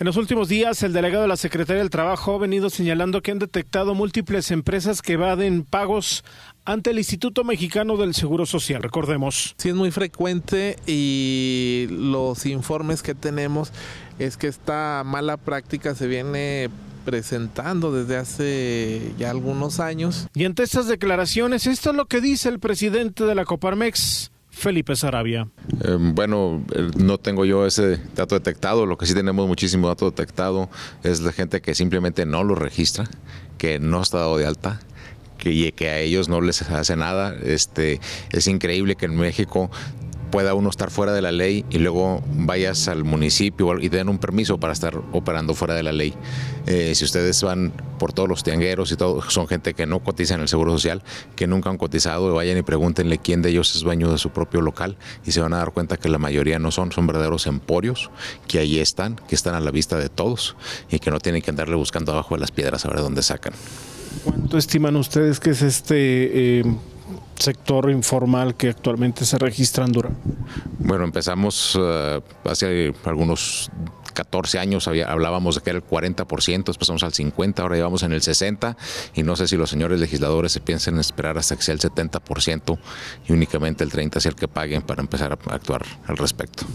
En los últimos días, el delegado de la Secretaría del Trabajo ha venido señalando que han detectado múltiples empresas que evaden pagos ante el Instituto Mexicano del Seguro Social, recordemos. Sí, es muy frecuente y los informes que tenemos es que esta mala práctica se viene presentando desde hace ya algunos años. Y ante estas declaraciones, esto es lo que dice el presidente de la Coparmex. Felipe Sarabia. Em, bueno, eh, no tengo yo ese dato detectado, lo que sí tenemos muchísimo dato detectado es la gente que simplemente no lo registra, que no está dado de alta, que, que a ellos no les hace nada. Este, es increíble que en México pueda uno estar fuera de la ley y luego vayas al municipio y den un permiso para estar operando fuera de la ley. Eh, si ustedes van por todos los tiangueros y todo, son gente que no cotiza en el Seguro Social, que nunca han cotizado, vayan y pregúntenle quién de ellos es dueño de su propio local y se van a dar cuenta que la mayoría no son, son verdaderos emporios que ahí están, que están a la vista de todos y que no tienen que andarle buscando abajo de las piedras a ver dónde sacan. ¿Cuánto estiman ustedes que es este eh, sector informal que actualmente se registra en Dura? Bueno, empezamos eh, hace algunos 14 años había, hablábamos de que era el 40%, pasamos al 50%, ahora llevamos en el 60% y no sé si los señores legisladores se piensan esperar hasta que sea el 70% y únicamente el 30% sea el que paguen para empezar a actuar al respecto.